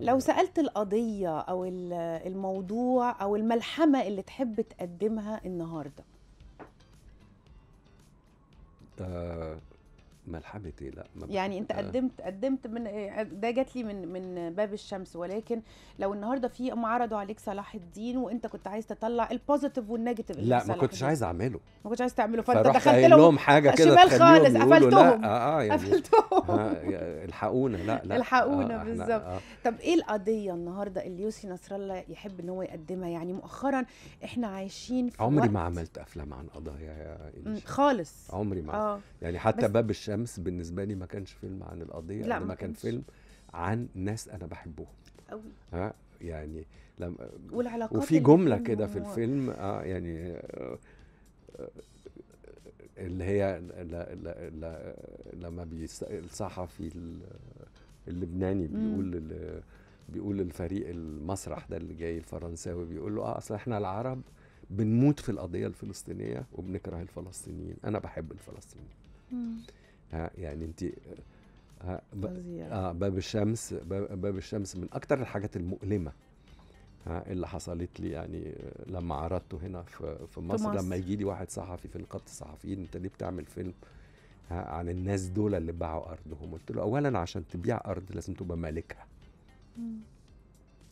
لو سالت القضيه او الموضوع او الملحمه اللي تحب تقدمها النهارده آه، ملحمتي لا ما يعني انت آه. قدمت قدمت من ده جات لي من من باب الشمس ولكن لو النهارده في هم عرضوا عليك صلاح الدين وانت كنت عايز تطلع البوزيتيف والنيجاتيف لا ما كنتش عايز اعمله ما كنتش عايز تعمله فانت دخلت لهم حاجه كده شمال خالص قفلتهم اه اه يعني قفلتهم آه، الحقونا لا لا الحقونا آه, آه، بالظبط آه. طب ايه القضيه النهارده اللي يوسي نصر الله يحب ان هو يقدمها يعني مؤخرا احنا عايشين في عمري ما عملت افلام عن قضايا يا خالص عمري ما آه. يعني حتى باب الشمس الشمس بالنسبه لي ما كانش فيلم عن القضيه لا ما كان فيلم عن ناس انا بحبهم قوي ها يعني لما والعلاقات وفي جمله كده في الفيلم اه يعني آه اللي هي لا لا لا لما الصحفي اللبناني بيقول بيقول للفريق المسرح ده اللي جاي الفرنساوي بيقول له اه اصل احنا العرب بنموت في القضيه الفلسطينيه وبنكره الفلسطينيين انا بحب الفلسطينيين ها يعني انت ها اه باب الشمس باب الشمس من اكتر الحاجات المؤلمه ها اللي حصلت لي يعني آه، لما عرضته هنا في, في مصر لما يجي لي واحد صحفي في نقابه الصحفيين انت ليه بتعمل فيلم عن الناس دول اللي باعوا ارضهم قلت له اولا عشان تبيع ارض لازم تبقى مالكها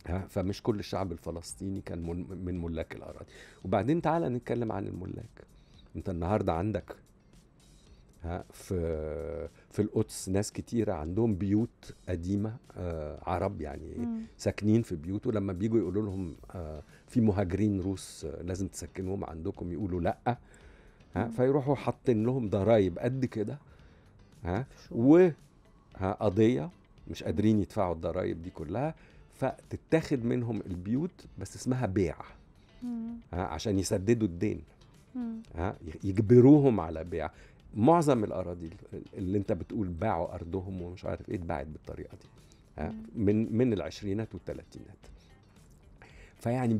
ها فمش كل الشعب الفلسطيني كان من ملاك الاراضي وبعدين تعالى نتكلم عن الملاك انت النهارده عندك في في القدس ناس كتيرة عندهم بيوت قديمة آه، عرب يعني مم. ساكنين في بيوت ولما بيجوا يقولوا لهم آه، في مهاجرين روس آه، لازم تسكنهم عندكم يقولوا لأ ها فيروحوا حاطين لهم ضرايب قد كده ها قضية مش قادرين يدفعوا الضرايب دي كلها فتتاخد منهم البيوت بس اسمها بيع ها عشان يسددوا الدين ها يجبروهم على بيع معظم الاراضي اللي انت بتقول باعوا ارضهم ومش عارف ايه اتباعت بالطريقه دي من من العشرينات والثلاثينات فيعني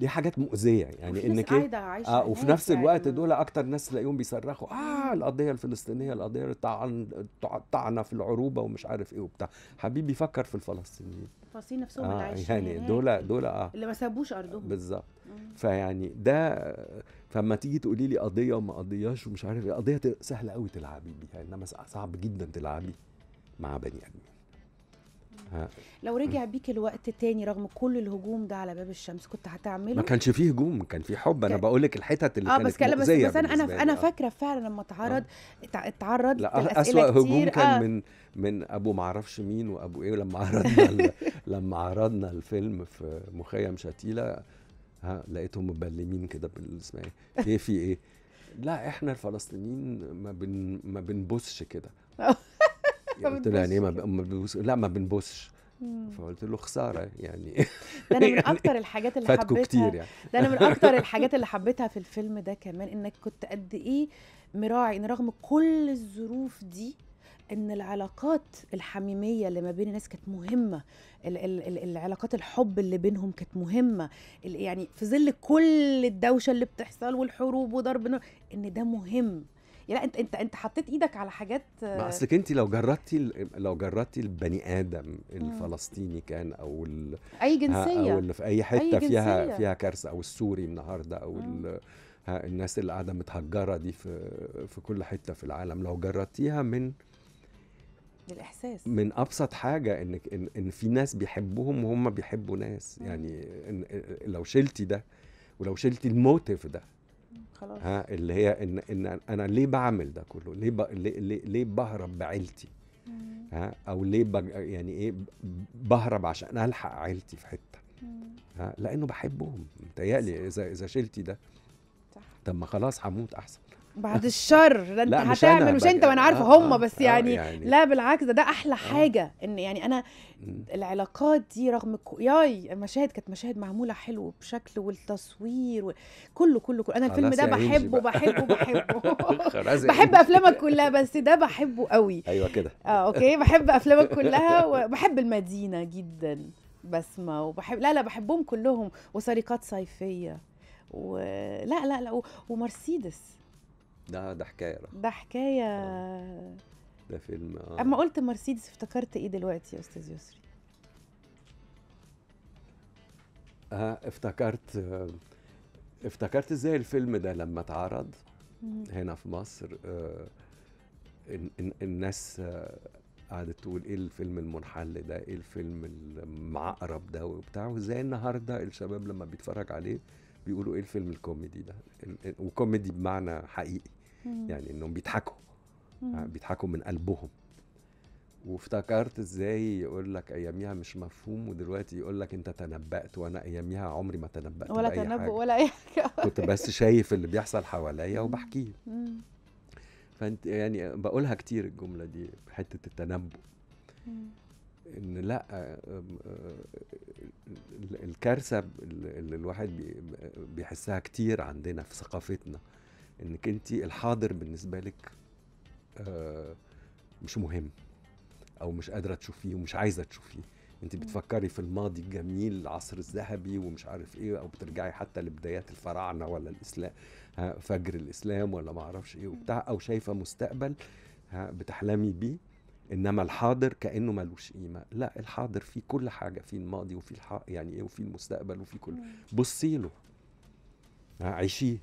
دي حاجات مؤذيه يعني انك عايشة اه وفي نفس الوقت يعني. دول اكتر ناس تلاقيهم بيصرخوا اه القضيه الفلسطينيه القضيه الطعن الطعنه في العروبه ومش عارف ايه وبتاع حبيبي فكر في الفلسطينيين الفلسطينيين نفسهم آه اللي عايشين يعني دول يعني. دول اه اللي ما سابوش ارضهم بالظبط فيعني ده فما تيجي تقولي لي قضيه وما قضياش ومش عارف ايه قضيه سهله قوي تلعبي بيها انما صعب جدا تلعبي مع بني ادمين لو رجع بيك الوقت تاني رغم كل الهجوم ده على باب الشمس كنت هتعمله ما كانش فيه هجوم كان فيه حب انا بقول لك الحتت اللي آه كانت بس كانت بس, بس انا انا انا آه. فاكره فعلا لما اتعرض آه. اتعرض لا اسوا هجوم كان آه. من من ابو معرفش مين وابو ايه لما عرضنا لما عرضنا الفيلم في مخيم شتيله ها لقيتهم مبلمين كده بالاسماء إيه؟, ايه في ايه لا احنا الفلسطينيين ما بن ما بنبصش كده يعني قلت له يعني ما, ما لا ما بنبوسش فقلت له خساره يعني ده انا من يعني اكتر الحاجات اللي حبيتها كتير يعني ده انا من اكتر الحاجات اللي حبيتها في الفيلم ده كمان انك كنت قد ايه مراعي ان رغم كل الظروف دي ان العلاقات الحميميه اللي ما بين الناس كانت مهمه ال ال العلاقات الحب اللي بينهم كانت مهمه يعني في ظل كل الدوشه اللي بتحصل والحروب وضرب ان ده مهم لا انت انت انت حطيت ايدك على حاجات ما آه، اصلك انت لو جردتي لو جردتي البني ادم الفلسطيني كان او ال... اي جنسيه او اللي في اي حته أي فيها فيها كارثه او السوري النهارده او ال... الناس اللي قاعده متهجره دي في في كل حته في العالم لو جردتيها من الاحساس من ابسط حاجه انك ان, إن في ناس بيحبوهم وهم بيحبوا ناس يعني إن لو شلتي ده ولو شلتي الموتيف ده خلاص ها اللي هي ان ان انا ليه بعمل ده كله ليه ب... ليه ليه بهرب بعيلتي ها او ليه ب... يعني ايه بهرب عشان الحق عيلتي في حته ها لانه بحبهم متهيألي اذا اذا شلتي ده طب ما خلاص هموت احسن بعد الشر ده انت هتعمل مش انت وانا يعني. عارفه آه هم آه بس آه، يعني, آه يعني لا بالعكس ده ده احلى آه حاجه ان يعني انا العلاقات دي رغم كو... ياي المشاهد كانت مشاهد معموله حلو بشكل والتصوير كله كله كله انا الفيلم ده بحبه بحبه بحبه بحب افلامك كلها بس ده بحبه قوي ايوه كده اه اوكي بحب افلامك كلها وبحب المدينه جدا بسمه وبحب لا لا بحبهم كلهم وسرقات صيفيه ولا لا لا ومرسيدس ده ده حكايه ده حكايه آه. ده فيلم آه. اما قلت مرسيدس افتكرت ايه دلوقتي يا استاذ يسري آه افتكرت آه افتكرت ازاي الفيلم ده لما اتعرض هنا في مصر آه الناس آه، قعدت تقول ايه الفيلم المنحل ده ايه الفيلم المعقرب ده وبتاع وازاي النهارده الشباب لما بيتفرج عليه بيقولوا ايه الفيلم الكوميدي ده وكوميدي بمعنى حقيقي يعني انهم بيضحكوا آه، بيضحكوا من قلبهم وافتكرت ازاي يقول لك اياميها مش مفهوم ودلوقتي يقول لك انت تنبأت وانا اياميها عمري ما تنبأت ولا تنبؤ ولا اي حاجه كنت بس شايف اللي بيحصل حواليا وبحكيه فانت يعني بقولها كتير الجمله دي حته التنبؤ ان لا آه، آه، الكارثه اللي الواحد بيحسها كتير عندنا في ثقافتنا انك انت الحاضر بالنسبه لك آه، مش مهم او مش قادره تشوفيه ومش عايزه تشوفيه انت بتفكري في الماضي الجميل العصر الذهبي ومش عارف ايه او بترجعي حتى لبدايات الفراعنه ولا الاسلام فجر الاسلام ولا ما اعرفش ايه وبتاع او شايفه مستقبل بتحلمي بيه انما الحاضر كانه ملوش قيمه لا الحاضر فيه كل حاجه فيه الماضي وفيه الحق يعني ايه وفيه المستقبل وفيه كل بصي له عيشيه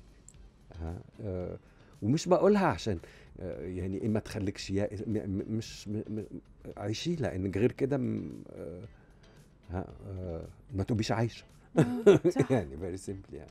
آه، ومش بقولها عشان آه، يعني إيه ما تخليكش يائس مش عيشي لانك غير كده آه، ما تبقيش عايشه يعني فيري سيمبل يعني